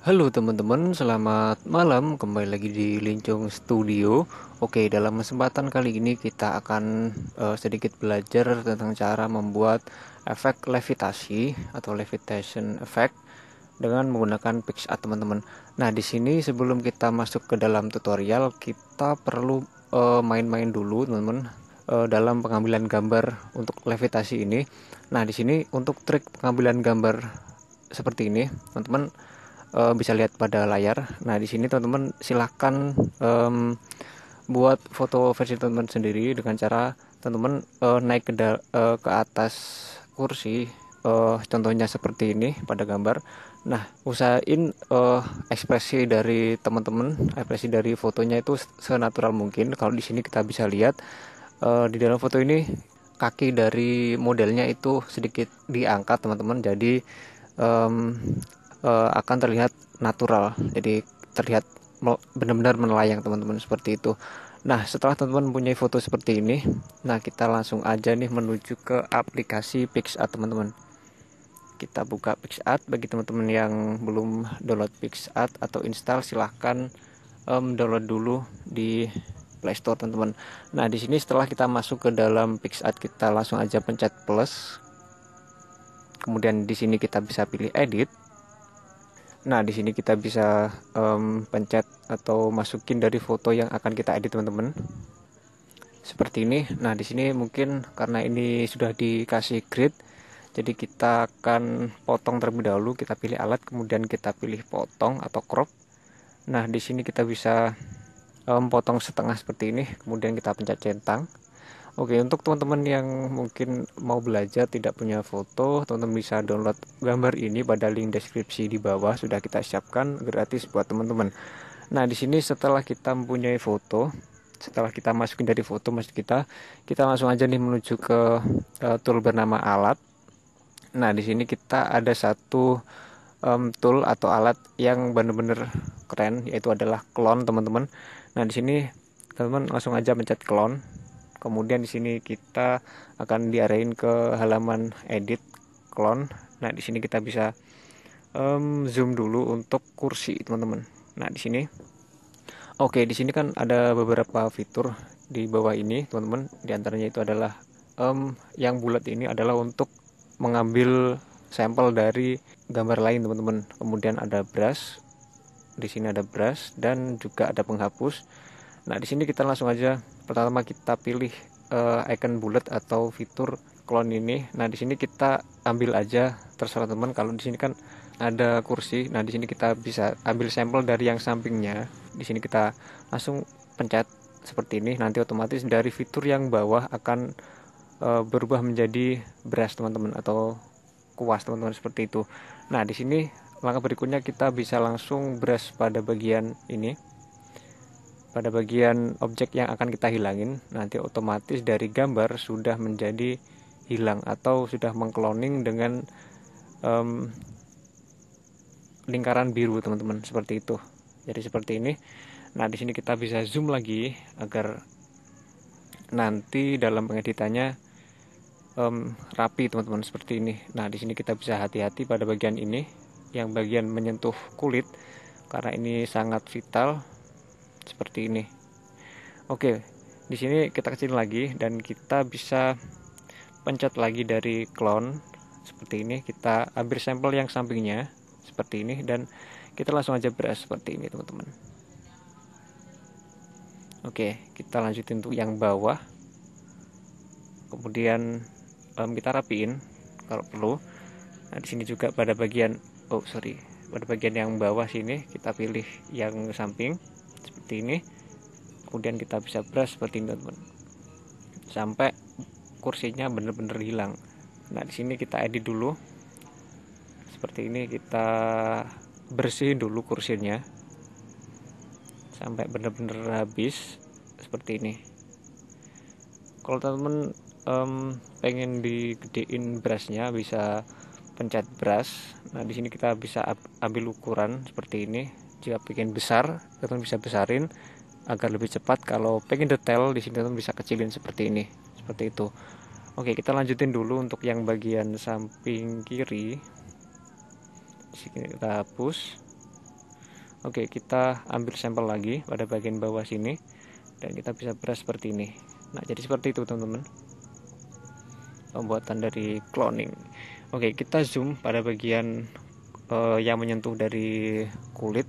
Halo teman-teman, selamat malam. Kembali lagi di Lincung Studio. Oke, dalam kesempatan kali ini kita akan uh, sedikit belajar tentang cara membuat efek levitasi atau levitation effect dengan menggunakan PixArt, teman-teman. Nah, di sini sebelum kita masuk ke dalam tutorial, kita perlu eh, main-main uh, dulu, teman-teman, uh, dalam pengambilan gambar untuk levitasi ini. Nah, di sini untuk trik pengambilan gambar seperti ini, teman-teman uh, bisa lihat pada layar. Nah, di sini teman-teman silahkan um, buat foto versi teman-teman sendiri dengan cara teman-teman uh, naik ke uh, ke atas kursi uh, contohnya seperti ini pada gambar. Nah, usahain uh, ekspresi dari teman-teman, ekspresi dari fotonya itu senatural mungkin. Kalau di sini kita bisa lihat uh, di dalam foto ini kaki dari modelnya itu sedikit diangkat teman-teman. Jadi um, uh, akan terlihat natural jadi terlihat benar-benar melayang teman-teman seperti itu nah setelah teman-teman punya foto seperti ini nah kita langsung aja nih menuju ke aplikasi PixArt teman-teman kita buka PixArt bagi teman-teman yang belum download PixArt atau install silahkan um, download dulu di Play Store teman-teman. Nah di sini setelah kita masuk ke dalam PixArt kita langsung aja pencet plus, kemudian di sini kita bisa pilih edit, Nah, di sini kita bisa um, pencet atau masukin dari foto yang akan kita edit, teman-teman. Seperti ini. Nah, di sini mungkin karena ini sudah dikasih grid, jadi kita akan potong terlebih dahulu, kita pilih alat, kemudian kita pilih potong atau crop. Nah, di sini kita bisa um, potong setengah seperti ini, kemudian kita pencet centang. Oke, untuk teman-teman yang mungkin mau belajar tidak punya foto, teman-teman bisa download gambar ini pada link deskripsi di bawah sudah kita siapkan gratis buat teman-teman. Nah, di sini setelah kita mempunyai foto, setelah kita masukin dari foto masuk kita, kita langsung aja nih menuju ke uh, tool bernama alat. Nah, di sini kita ada satu um, tool atau alat yang benar-benar keren yaitu adalah clone, teman-teman. Nah, di sini teman-teman langsung aja mencet clone kemudian di sini kita akan diarahin ke halaman edit clone nah di sini kita bisa um, zoom dulu untuk kursi teman-teman nah di sini oke di sini kan ada beberapa fitur di bawah ini teman-teman diantaranya itu adalah um, yang bulat ini adalah untuk mengambil sampel dari gambar lain teman-teman kemudian ada brush di sini ada brush dan juga ada penghapus nah di sini kita langsung aja pertama kita pilih uh, icon bullet atau fitur clone ini nah di sini kita ambil aja terserah teman kalau di sini kan ada kursi nah di sini kita bisa ambil sampel dari yang sampingnya di sini kita langsung pencet seperti ini nanti otomatis dari fitur yang bawah akan uh, berubah menjadi brush teman-teman atau kuas teman-teman seperti itu nah di sini langkah berikutnya kita bisa langsung brush pada bagian ini pada bagian objek yang akan kita hilangin nanti otomatis dari gambar sudah menjadi hilang atau sudah mengkloning dengan um, lingkaran biru teman-teman seperti itu jadi seperti ini nah di sini kita bisa zoom lagi agar nanti dalam pengeditannya um, rapi teman-teman seperti ini nah di sini kita bisa hati-hati pada bagian ini yang bagian menyentuh kulit karena ini sangat vital seperti ini. Oke, di sini kita kecil lagi dan kita bisa pencet lagi dari clone seperti ini. Kita ambil sampel yang sampingnya seperti ini dan kita langsung aja beras seperti ini teman-teman. Oke, kita lanjutin untuk yang bawah. Kemudian um, kita rapiin kalau perlu. Nah, di sini juga pada bagian oh sorry, pada bagian yang bawah sini kita pilih yang samping seperti ini kemudian kita bisa brush seperti ini teman-teman sampai kursinya benar-benar hilang nah di sini kita edit dulu seperti ini kita bersihin dulu kursinya sampai benar-benar habis seperti ini kalau teman-teman um, pengen digedein brushnya bisa pencet brush nah di sini kita bisa ambil ukuran seperti ini jika pengen besar teman bisa besarin agar lebih cepat kalau pengen detail di sini teman bisa kecilin seperti ini seperti itu oke kita lanjutin dulu untuk yang bagian samping kiri sini kita hapus oke kita ambil sampel lagi pada bagian bawah sini dan kita bisa beras seperti ini nah jadi seperti itu teman-teman pembuatan dari cloning oke kita zoom pada bagian uh, yang menyentuh dari kulit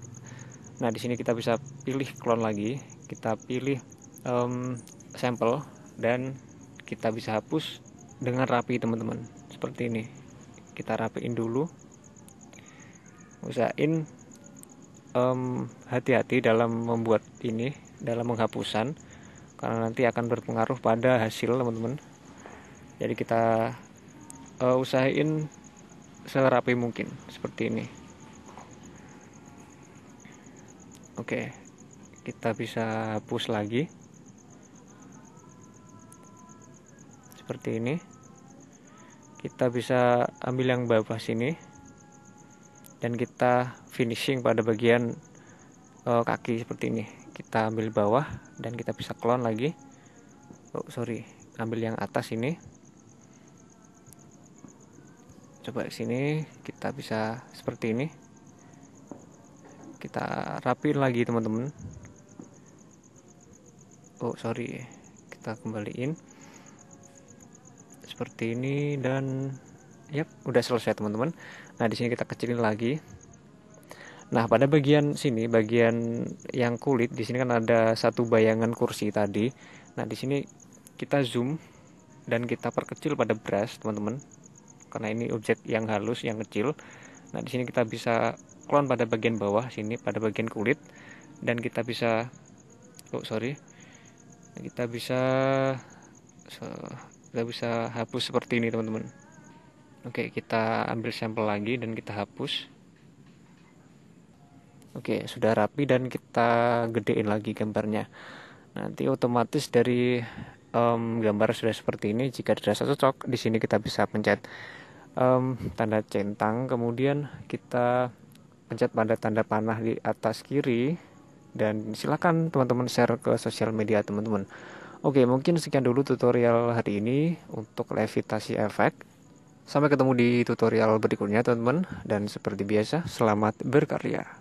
Nah, di sini kita bisa pilih klon lagi, kita pilih um, sampel dan kita bisa hapus dengan rapi teman-teman. Seperti ini. Kita rapiin dulu. Usahain hati hati-hati dalam membuat ini, dalam penghapusan karena nanti akan berpengaruh pada hasil teman-teman. Jadi kita uh, usahain serapi mungkin seperti ini. Oke, kita bisa push lagi. Seperti ini. Kita bisa ambil yang bawah sini. Dan kita finishing pada bagian uh, kaki seperti ini. Kita ambil bawah dan kita bisa clone lagi. Oh, sorry. Ambil yang atas ini coba sini kita bisa seperti ini kita rapiin lagi teman-teman oh sorry kita kembaliin seperti ini dan yap udah selesai teman-teman nah di sini kita kecilin lagi nah pada bagian sini bagian yang kulit di sini kan ada satu bayangan kursi tadi nah di sini kita zoom dan kita perkecil pada brush teman-teman karena ini objek yang halus yang kecil nah di sini kita bisa klon pada bagian bawah sini pada bagian kulit dan kita bisa oh sorry kita bisa kita bisa hapus seperti ini teman-teman oke kita ambil sampel lagi dan kita hapus oke sudah rapi dan kita gedein lagi gambarnya nanti otomatis dari um, gambar sudah seperti ini jika dirasa cocok di sini kita bisa pencet um, tanda centang kemudian kita pencet pada tanda panah di atas kiri dan silakan teman-teman share ke sosial media teman-teman. Oke, mungkin sekian dulu tutorial hari ini untuk levitasi efek. Sampai ketemu di tutorial berikutnya teman-teman dan seperti biasa selamat berkarya.